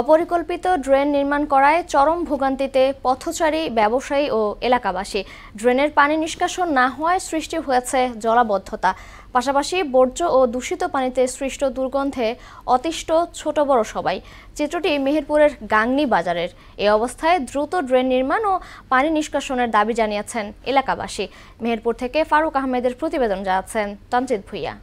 অপরিকল্পিত ড্রেন নির্মাণ করায় চরম ভোগান্তিতে পথচারী ব্যবসায়ী ও এলাকাবাসী ড্রেনের পানি নিষ্কাশন না হওয়ায় সৃষ্টি হয়েছে জলাবদ্ধতা পাশাপাশি বর্জ্য ও দূষিত পানিতে সৃষ্ট দুর্গন্ধে অতিষ্ঠ ছোট বড় সবাই চিত্রটি মেহেরপুরের গাংনি বাজারের এ অবস্থায় দ্রুত ড্রেন নির্মাণ ও পানি নিষ্কাশনের দাবি জানিয়েছেন এলাকাবাসী মেহেরপুর থেকে ফারুক আহমেদের প্রতিবেদন জানাচ্ছেন তঞ্জিত ভুইয়া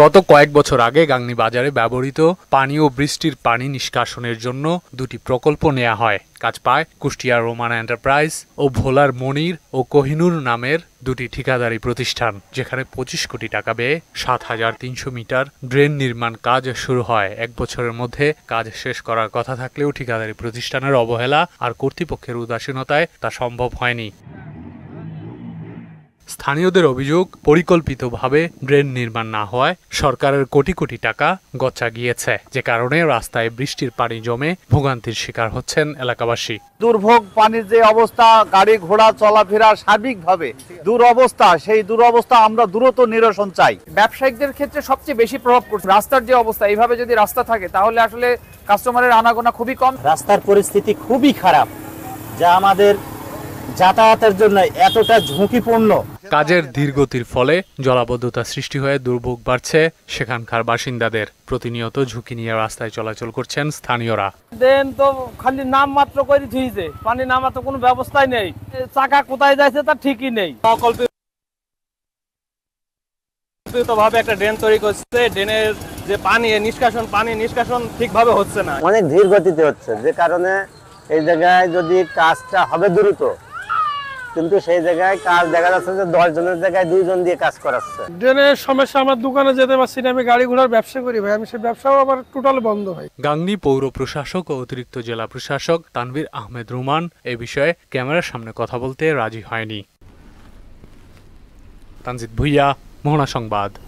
গত কয়েক বছর আগে গাংনি বাজারে ব্যবহৃত পানি ও বৃষ্টির পানি নিষ্কাশনের জন্য দুটি প্রকল্প নেওয়া হয় কাজ পায় কুষ্টিয়া রোমান এন্টারপ্রাইজ ও ভোলার মনির ও কোহিনুর নামের দুটি ঠিকাদারি প্রতিষ্ঠান যেখানে পঁচিশ কোটি টাকা ব্যয়ে সাত হাজার তিনশো মিটার ড্রেন নির্মাণ কাজ শুরু হয় এক বছরের মধ্যে কাজ শেষ করার কথা থাকলেও ঠিকাদারি প্রতিষ্ঠানের অবহেলা আর কর্তৃপক্ষের উদাসীনতায় তা সম্ভব হয়নি স্থানীয়দের অভিযোগ পরিকল্পিতভাবে ড্রেন নির্মাণ না হওয়ায় সরকারের কোটি কোটি টাকা গচ্ছা গিয়েছে যে কারণে রাস্তায় বৃষ্টির পানি জমে ভোগান্তির শিকার হচ্ছেন এলাকাবাসী দুর্ভোগ পানির যে অবস্থা গাড়ি ঘোড়া চলাফেরা সার্বিকভাবে দুরবস্থা সেই দুরবস্থা আমরা দ্রুত নিরসন চাই ব্যবসায়িকদের ক্ষেত্রে সবচেয়ে বেশি প্রভাব পড়ছে রাস্তার যে অবস্থা এইভাবে যদি রাস্তা থাকে তাহলে আসলে কাস্টমারের আনাগোনা খুবই কম রাস্তার পরিস্থিতি খুবই খারাপ যা আমাদের যাতায়াতের জন্য এতটা ঝুঁকিপূর্ণ কাজের ধীরগতির ফলে জলাবদ্ধতা সৃষ্টি হয়ে দুর্ভোগ বাড়ছে সেখানকার বাসিন্দাদের প্রতিনিয়ত ঝুঁকি নিয়ে রাস্তায় চলাচল করছেন স্থানীয়রা দেন তো খালি নাম মাত্র করে ধুইছে পানি নাম মাত্র কোনো ব্যবস্থাই নেই চাকা কোথায় যাচ্ছে তা ঠিকই নেই ভাবে একটা ড্রেন তৈরি করছে ড্রেনের যে পানি নিষ্কাশন পানি নিষ্কাশন ঠিকভাবে হচ্ছে না অনেক ধীর গতিতে হচ্ছে যে কারণে এই জায়গায় যদি কাজটা হবে দ্রুত কিন্তু সেই জায়গায় কাজ দেখা যাচ্ছে যে দশ জনের জায়গায় দুইজন দিয়ে কাজ করাচ্ছে ড্রেনের সমস্যা আমার দোকানে যেতে পারছি না আমি গাড়ি ঘোড়ার ব্যবসা করি ভাই আমি সেই ব্যবসাও আবার টোটাল বন্ধ হয় গাংনি পৌর প্রশাসক ও অতিরিক্ত জেলা প্রশাসক তানভীর আহমেদ রুমান এ বিষয়ে ক্যামেরার সামনে কথা বলতে রাজি হয়নি তানজিদ ভুইয়া মোহনা সংবাদ